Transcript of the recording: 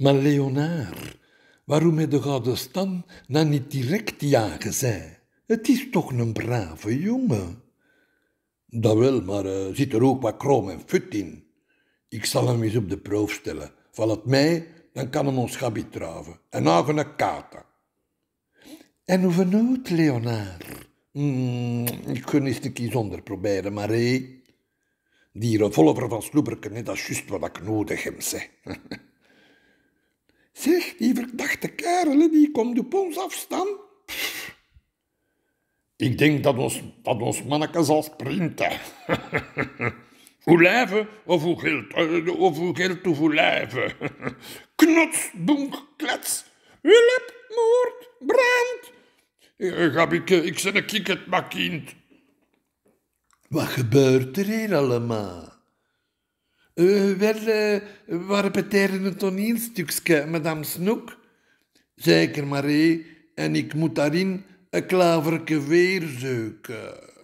Maar Leonard, waarom heeft de gouden dan nou niet direct ja gezegd? Het is toch een brave jongen? Dat wel, maar eh, zit er ook wat krom en fut in. Ik zal hem eens op de proef stellen. Valt het mij, dan kan hem ons gabi traven. En nou een kata. En hoe vernoot, Leonard? Mm, ik kun eens een keer zonder proberen, maar hé. die revolver van Sloeberken, dat is juist wat ik nodig heb, zeg. De kerel die komt op ons afstand. Ik denk dat ons, dat ons manneke zal sprinten. hoe leven of hoe geld, eh, of hoe geld of hoe lijven. Knots, klets, hulp, moord, brand. Eh, gab ik, eh, ik zet een kik het maar kind. Wat gebeurt er hier allemaal? Uh, wel, uh, we repeteren een toneelstukje, madame Snoek zeker Marie, en ik moet daarin een klaverke weer zeuken.